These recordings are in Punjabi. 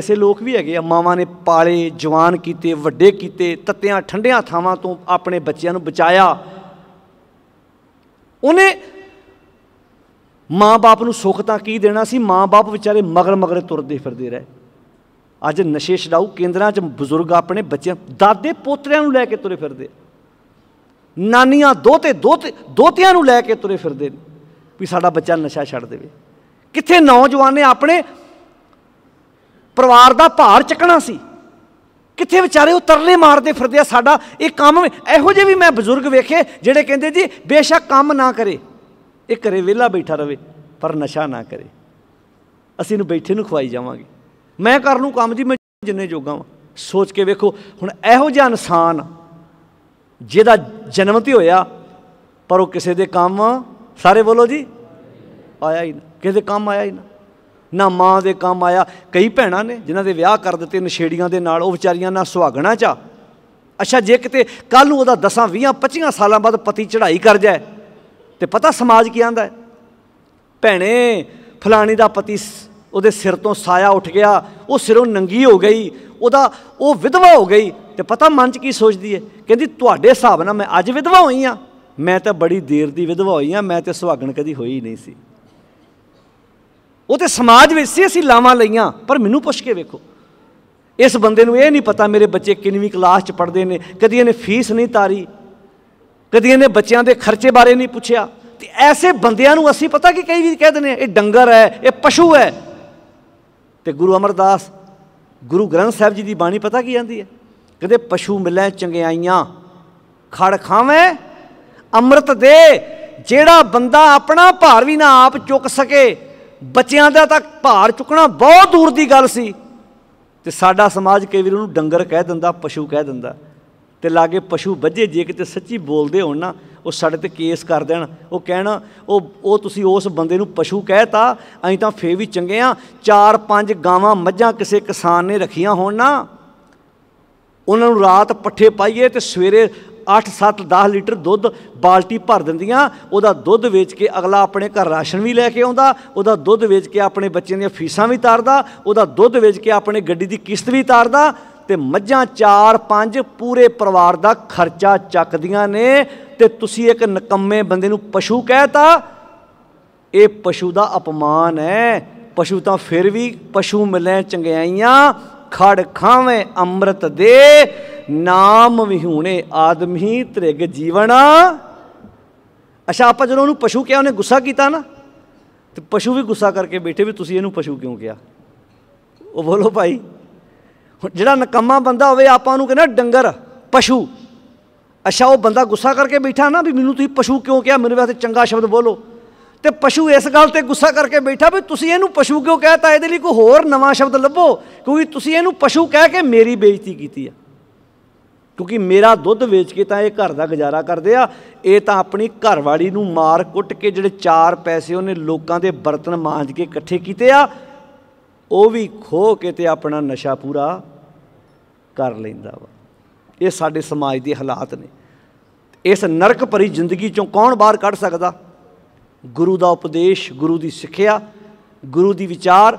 ਐਸੇ ਲੋਕ ਵੀ ਹੈਗੇ ਆ ਮਾਵਾਂ ਨੇ ਪਾਲੇ ਜਵਾਨ ਕੀਤੇ ਵੱਡੇ ਕੀਤੇ ਤੱਤਿਆਂ ਠੰਡਿਆਂ ਥਾਵਾਂ ਤੋਂ ਆਪਣੇ ਬੱਚਿਆਂ ਨੂੰ ਬਚਾਇਆ ਉਹਨੇ ਮਾਂ-ਬਾਪ ਨੂੰ ਸੁੱਖ ਤਾਂ ਕੀ ਦੇਣਾ ਸੀ ਮਾਂ-ਬਾਪ ਵਿਚਾਰੇ ਮਗਰ-ਮਗਰ ਤੁਰਦੇ ਫਿਰਦੇ ਰਹੇ ਅੱਜ ਨਸ਼ੇ ਛਡਾਊ ਕੇਂਦਰਾਂ 'ਚ ਬਜ਼ੁਰਗ ਆਪਣੇ ਬੱਚਿਆਂ ਦਾਦੇ ਪੋਤਰਿਆਂ ਨੂੰ ਲੈ ਕੇ ਤੁਰੇ ਫਿਰਦੇ ਨਾਨੀਆਂ ਦੋਤੇ ਦੋਤੇ ਦੋਤਿਆਂ ਨੂੰ ਲੈ ਕੇ ਤੁਰੇ ਫਿਰਦੇ ਵੀ ਸਾਡਾ ਬੱਚਾ ਨਸ਼ਾ ਛੱਡ ਦੇਵੇ ਕਿੱਥੇ ਨੌਜਵਾਨ ਨੇ ਆਪਣੇ ਪਰਿਵਾਰ ਦਾ ਭਾਰ ਚੱਕਣਾ ਸੀ ਕਿੱਥੇ ਵਿਚਾਰੇ ਉਹ ਤਰਲੇ ਮਾਰਦੇ ਫਿਰਦੇ ਆ ਸਾਡਾ ਇਹ ਕੰਮ ਇਹੋ ਜਿਹੇ ਵੀ ਮੈਂ ਬਜ਼ੁਰਗ ਵੇਖੇ ਜਿਹੜੇ ਕਹਿੰਦੇ ਜੀ ਬੇਸ਼ੱਕ ਕੰਮ ਨਾ ਕਰੇ ਇਹ ਘਰੇ ਵਿਹਲਾ ਬੈਠਾ ਰਵੇ ਪਰ ਨਸ਼ਾ ਨਾ ਕਰੇ ਅਸੀਂ ਇਹਨੂੰ ਬੈਠੇ ਨੂੰ ਖਵਾਈ ਜਾਵਾਂਗੇ ਮੈਂ ਕਰ ਲੂ ਕੰਮ ਜੀ ਮੈਂ ਜਿੰਨੇ ਜੋਗਾ ਵਾਂ ਸੋਚ ਕੇ ਵੇਖੋ ਹੁਣ ਇਹੋ ਜਿਹਾ ਇਨਸਾਨ ਜਿਹਦਾ ਜਨਮ ਤੇ ਹੋਇਆ ਪਰ ਉਹ ਕਿਸੇ ਦੇ ਕੰਮ ਸਾਰੇ ਬੋਲੋ ਜੀ ਆਇਆ ਹੀ ਨਾ ਕਿਸੇ ਦੇ ਕੰਮ ਆਇਆ ਹੀ ਨਾ ਨਾ ਮਾਂ ਦੇ ਕੰਮ ਆਇਆ ਕਈ ਭੈਣਾਂ ਨੇ ਜਿਨ੍ਹਾਂ ਦੇ ਵਿਆਹ ਕਰ ਦਿੱਤੇ ਨਸ਼ੇੜੀਆਂ ਦੇ ਨਾਲ ਉਹ ਵਿਚਾਰੀਆਂ ਨਾਲ ਸੁਹਾਗਣਾ ਚਾ ਅੱਛਾ ਜੇ ਕਿਤੇ ਕੱਲ ਨੂੰ ਉਹਦਾ ਦਸਾਂ 20ਾਂ 25 ਸਾਲਾਂ ਬਾਅਦ ਪਤੀ ਚੜ੍ਹਾਈ ਕਰ ਜਾਏ ਤੇ ਪਤਾ ਸਮਾਜ ਕੀ ਆਂਦਾ ਭੈਣੇ ਫਲਾਣੀ ਦਾ ਪਤੀ ਉਹਦੇ ਸਿਰ ਤੋਂ ਸਾਇਆ ਉੱਠ ਗਿਆ ਉਹ ਸਿਰੋਂ ਨੰਗੀ ਹੋ ਗਈ ਉਹਦਾ ਉਹ ਵਿਧਵਾ ਹੋ ਗਈ ਤੇ ਪਤਾ ਮਨ 'ਚ ਕੀ ਸੋਚਦੀ ਏ ਕਹਿੰਦੀ ਤੁਹਾਡੇ ਹਿਸਾਬ ਨਾਲ ਮੈਂ ਅੱਜ ਵਿਧਵਾ ਹੋਈ ਆ ਮੈਂ ਤਾਂ ਬੜੀ ਦੇਰ ਦੀ ਵਿਧਵਾ ਹੋਈ ਆ ਮੈਂ ਤੇ ਸੁਹਾਗਣ ਕਦੀ ਹੋਈ ਨਹੀਂ ਸੀ ਉਹ ਤੇ ਸਮਾਜ ਵਿੱਚ ਸੀ ਅਸੀਂ ਲਾਵਾਂ ਲਈਆਂ ਪਰ ਮੈਨੂੰ ਪੁੱਛ ਕੇ ਵੇਖੋ ਇਸ ਬੰਦੇ ਨੂੰ ਇਹ ਨਹੀਂ ਪਤਾ ਮੇਰੇ ਬੱਚੇ ਕਿੰਨੀ ਕਲਾਸ 'ਚ ਪੜ੍ਹਦੇ ਨੇ ਕਦੀ ਇਹਨੇ ਫੀਸ ਨਹੀਂ ਤਾਰੀ ਕਦੀ ਇਹਨੇ ਬੱਚਿਆਂ ਦੇ ਖਰਚੇ ਬਾਰੇ ਨਹੀਂ ਪੁੱਛਿਆ ਤੇ ਐਸੇ ਬੰਦਿਆਂ ਨੂੰ ਅਸੀਂ ਪਤਾ ਕਿ ਕਈ ਵੀ ਕਹਿ ਦਿੰਦੇ ਆ ਇਹ ਡੰਗਰ ਹੈ ਇਹ ਪਸ਼ੂ ਹੈ ਤੇ ਗੁਰੂ ਅਮਰਦਾਸ ਗੁਰੂ ਗ੍ਰੰਥ ਸਾਹਿਬ ਜੀ ਦੀ ਬਾਣੀ ਪਤਾ ਕੀ ਜਾਂਦੀ ਹੈ ਕਹਿੰਦੇ ਪਸ਼ੂ ਮਿਲੈ ਚੰਗਿਆਈਆਂ ਖੜ ਖਾਵੇਂ ਅੰਮ੍ਰਿਤ ਦੇ ਜਿਹੜਾ ਬੰਦਾ ਆਪਣਾ ਭਾਰ ਵੀ ਨਾ ਆਪ ਚੁੱਕ ਸਕੇ ਬੱਚਿਆਂ ਦਾ ਤਾਂ ਭਾਰ ਚੁੱਕਣਾ ਬਹੁਤ ਦੂਰ ਦੀ ਗੱਲ ਸੀ ਤੇ ਸਾਡਾ ਸਮਾਜ ਕਈ ਵਾਰ ਉਹਨੂੰ ਡੰਗਰ ਕਹਿ ਦਿੰਦਾ ਪਸ਼ੂ ਕਹਿ ਦਿੰਦਾ ਤੇ ਲਾਗੇ ਪਸ਼ੂ ਵੱਜੇ ਜੇ ਕਿਤੇ ਸੱਚੀ ਬੋਲਦੇ ਹੋਣ ਨਾ ਉਹ ਸਾਡੇ ਤੇ ਕੇਸ ਕਰ ਦੇਣ ਉਹ ਕਹਿਣ ਉਹ ਉਹ ਤੁਸੀਂ ਉਸ ਬੰਦੇ ਨੂੰ ਪਸ਼ੂ ਕਹਿਤਾ ਅਸੀਂ ਤਾਂ ਫੇਰ ਵੀ ਚੰਗੇ ਆ ਚਾਰ ਪੰਜ ਗਾਵਾਂ ਮੱਝਾਂ ਕਿਸੇ ਕਿਸਾਨ ਨੇ ਰੱਖੀਆਂ ਹੋਣ ਨਾ ਉਹਨਾਂ ਨੂੰ ਰਾਤ ਪੱਠੇ ਪਾਈਏ ਤੇ ਸਵੇਰੇ 8 7 10 ਲੀਟਰ ਦੁੱਧ ਬਾਲਟੀ ਭਰ ਦਿੰਦੀਆਂ ਉਹਦਾ ਦੁੱਧ ਵੇਚ ਕੇ ਅਗਲਾ ਆਪਣੇ ਘਰ ਰਾਸ਼ਨ ਵੀ ਲੈ ਕੇ ਆਉਂਦਾ ਉਹਦਾ ਦੁੱਧ ਵੇਚ ਕੇ ਆਪਣੇ ਬੱਚਿਆਂ ਦੀਆਂ ਫੀਸਾਂ ਵੀ ਤਾਰਦਾ ਉਹਦਾ ਦੁੱਧ ਵੇਚ ਕੇ ਆਪਣੇ ਗੱਡੀ ਦੀ ਕਿਸ਼ਤ ਵੀ ਤਾਰਦਾ ਤੇ ਮੱਝਾਂ 4-5 ਪੂਰੇ ਪਰਿਵਾਰ ਦਾ ਖਰਚਾ ਚੱਕਦੀਆਂ ਨੇ ਤੇ ਤੁਸੀਂ ਇੱਕ ਨਕੰਮੇ ਬੰਦੇ ਨੂੰ ਪਸ਼ੂ ਕਹਿਤਾ ਇਹ ਪਸ਼ੂ ਦਾ ਅਪਮਾਨ ਹੈ ਪਸ਼ੂ ਤਾਂ ਫਿਰ ਵੀ ਪਸ਼ੂ ਮਿਲੇ ਚੰਗਿਆਈਆਂ ਖੜ ਖਾਵੇਂ ਅੰਮ੍ਰਿਤ ਦੇ ਨਾਮ ਵਿਹੂਣੇ ਆਦਮੀ ਤ੍ਰਿਗ ਜੀਵਣਾ ਅਸ਼ਾ ਆਪਾਂ ਜਦੋਂ ਉਹਨੂੰ ਪਸ਼ੂ ਕਿਹਾ ਉਹਨੇ ਗੁੱਸਾ ਕੀਤਾ ਨਾ ਤੇ ਪਸ਼ੂ ਵੀ ਗੁੱਸਾ ਕਰਕੇ ਬੈਠੇ ਵੀ ਤੁਸੀਂ ਇਹਨੂੰ ਪਸ਼ੂ ਕਿਉਂ ਕਿਹਾ ਉਹ ਬੋਲੋ ਭਾਈ ਜਿਹੜਾ ਨਕਮਾ ਬੰਦਾ ਹੋਵੇ ਆਪਾਂ ਉਹਨੂੰ ਕਹਿੰਦਾ ਡੰਗਰ ਪਸ਼ੂ ਅਸ਼ਾ ਉਹ ਬੰਦਾ ਗੁੱਸਾ ਕਰਕੇ ਬੈਠਾ ਨਾ ਵੀ ਮੈਨੂੰ ਤੁਸੀਂ ਪਸ਼ੂ ਕਿਉਂ ਕਿਹਾ ਮੇਰੇ ਵਾਸਤੇ ਚੰਗਾ ਸ਼ਬਦ ਬੋਲੋ ਤੇ ਪਸ਼ੂ ਇਸ ਗੱਲ ਤੇ ਗੁੱਸਾ ਕਰਕੇ ਬੈਠਾ ਵੀ ਤੁਸੀਂ ਇਹਨੂੰ ਪਸ਼ੂ ਕਿਉਂ ਕਹਤਾ ਇਹਦੇ ਲਈ ਕੋਈ ਹੋਰ ਨਵਾਂ ਸ਼ਬਦ ਲੱਭੋ ਕਿਉਂਕਿ ਤੁਸੀਂ ਇਹਨੂੰ ਪਸ਼ੂ ਕਹਿ ਕੇ ਮੇਰੀ ਬੇਇੱਜ਼ਤੀ ਕੀਤੀ ਆ ਕਿਉਂਕਿ ਮੇਰਾ ਦੁੱਧ ਵੇਚ ਕੇ ਤਾਂ ਇਹ ਘਰ ਦਾ ਗੁਜ਼ਾਰਾ ਕਰਦੇ ਆ ਇਹ ਤਾਂ ਆਪਣੀ ਘਰਵਾਲੀ ਨੂੰ ਮਾਰ ਕੁੱਟ ਕੇ ਜਿਹੜੇ ਚਾਰ ਪੈਸੇ ਉਹਨੇ ਲੋਕਾਂ ਦੇ ਬਰਤਨ ਮਾਂਜ ਕੇ ਇਕੱਠੇ ਕੀਤੇ ਆ ਉਹ ਵੀ ਖੋ ਕੇ ਤੇ ਆਪਣਾ ਨਸ਼ਾ ਪੂਰਾ ਕਰ ਲੈਂਦਾ ਵਾ ਇਹ ਸਾਡੇ ਸਮਾਜ ਦੇ ਹਾਲਾਤ ਨੇ ਇਸ ਨਰਕ ਭਰੀ ਜ਼ਿੰਦਗੀ ਚੋਂ ਕੌਣ ਬਾਹਰ ਕੱਢ ਸਕਦਾ ਗੁਰੂ ਦਾ ਉਪਦੇਸ਼ ਗੁਰੂ ਦੀ ਸਿੱਖਿਆ ਗੁਰੂ ਦੀ ਵਿਚਾਰ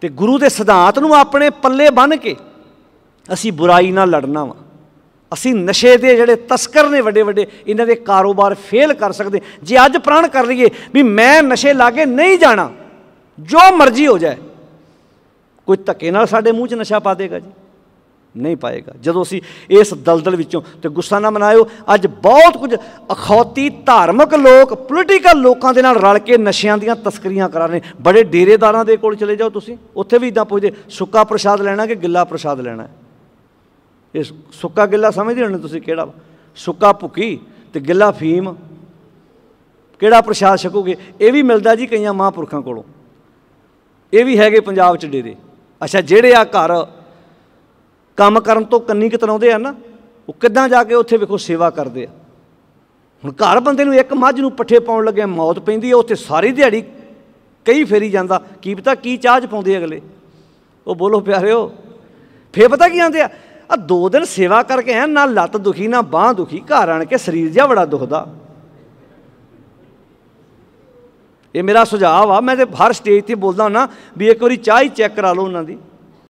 ਤੇ ਗੁਰੂ ਦੇ ਸਿਧਾਂਤ ਨੂੰ ਆਪਣੇ ਪੱਲੇ ਬੰਨ ਕੇ ਅਸੀਂ ਬੁਰਾਈ ਨਾਲ ਲੜਨਾ ਵਾ ਅਸੀਂ ਨਸ਼ੇ ਦੇ ਜਿਹੜੇ ਤਸਕਰ ਨੇ ਵੱਡੇ ਵੱਡੇ ਇਹਨਾਂ ਦੇ ਕਾਰੋਬਾਰ ਫੇਲ ਕਰ ਸਕਦੇ ਜੇ ਅੱਜ ਪ੍ਰਣ ਕਰ ਲਈਏ ਵੀ ਮੈਂ ਨਸ਼ੇ ਲਾ ਕੇ ਨਹੀਂ ਜਾਣਾ ਜੋ ਮਰਜ਼ੀ ਹੋ ਜਾਏ ਕੋਈ ਧੱਕੇ ਨਾਲ ਸਾਡੇ ਮੂੰਹ 'ਚ ਨਸ਼ਾ ਪਾ ਦੇਗਾ ਜੀ ਨਹੀਂ ਪਾਏਗਾ ਜਦੋਂ ਅਸੀਂ ਇਸ ਦਲਦਲ ਵਿੱਚੋਂ ਤੇ ਗੁੱਸਾ ਨਾ ਮਨਾਇਓ ਅੱਜ ਬਹੁਤ ਕੁਝ ਅਖੌਤੀ ਧਾਰਮਿਕ ਲੋਕ ਪੋਲੀਟੀਕਲ ਲੋਕਾਂ ਦੇ ਨਾਲ ਰਲ ਕੇ ਨਸ਼ਿਆਂ ਦੀਆਂ ਤਸਕਰੀਆਂ ਕਰਾ ਰਹੇ ਬੜੇ ਡੇਰੇਦਾਰਾਂ ਦੇ ਕੋਲ ਚਲੇ ਜਾਓ ਤੁਸੀਂ ਉੱਥੇ ਵੀ ਇਦਾਂ ਪੁੱਛਦੇ ਸੁੱਕਾ ਪ੍ਰਸ਼ਾਦ ਲੈਣਾ ਕਿ ਗਿੱਲਾ ਪ੍ਰਸ਼ਾਦ ਲੈਣਾ ਇਸ ਸੁੱਕਾ ਗਿੱਲਾ ਸਮਝਦੇ ਹੋ ਤੁਸੀਂ ਕਿਹੜਾ ਸੁੱਕਾ ਭੁੱਕੀ ਤੇ ਗਿੱਲਾ ਫੀਮ ਕਿਹੜਾ ਪ੍ਰਸ਼ਾਦ ਛਕੋਗੇ ਇਹ ਵੀ ਮਿਲਦਾ ਜੀ ਕਈਆਂ ਮਹਾਂਪੁਰਖਾਂ ਕੋਲੋਂ ਇਹ ਵੀ ਹੈਗੇ ਪੰਜਾਬ ਚ ਡੇਰੇ ਅੱਛਾ ਜਿਹੜੇ ਆ ਘਰ ਕੰਮ ਕਰਨ ਤੋਂ ਕੰਨੀ ਕਿਤਰਾਉਂਦੇ ਆ ਨਾ ਉਹ ਕਿੱਦਾਂ ਜਾ ਕੇ ਉੱਥੇ ਵੇਖੋ ਸੇਵਾ ਕਰਦੇ ਆ ਹੁਣ ਘਰ ਬੰਦੇ ਨੂੰ ਇੱਕ ਮੱਝ ਨੂੰ ਪੱਠੇ ਪਾਉਣ ਲੱਗਿਆ ਮੌਤ ਪੈਂਦੀ ਆ ਉੱਥੇ ਸਾਰੀ ਦਿਹਾੜੀ ਕਈ ਫੇਰੀ ਜਾਂਦਾ ਕੀ ਪਤਾ ਕੀ ਚਾਹ ਚ ਪਾਉਂਦੇ ਅਗਲੇ ਉਹ ਬੋਲੋ ਪਿਆਰਿਓ ਫੇਰ ਪਤਾ ਕੀ ਆਂਦੇ ਆ ਆ ਦੋ ਦਿਨ ਸੇਵਾ ਕਰਕੇ ਆ ਨਾ ਲੱਤ ਦੁਖੀ ਨਾ ਬਾਹ ਦੁਖੀ ਘਰ ਆਣ ਕੇ ਸਰੀਰ ਜਿਹਾ ਬੜਾ ਦੁਖਦਾ ਇਹ ਮੇਰਾ ਸੁਝਾਅ ਆ ਮੈਂ ਤੇ ਹਰ ਸਟੇਜ ਤੇ ਬੋਲਦਾ ਹਾਂ ਨਾ ਵੀ ਇੱਕ ਵਾਰੀ ਚਾਹ ਹੀ ਚੈੱਕ ਕਰਾ ਲਓ ਉਹਨਾਂ ਦੀ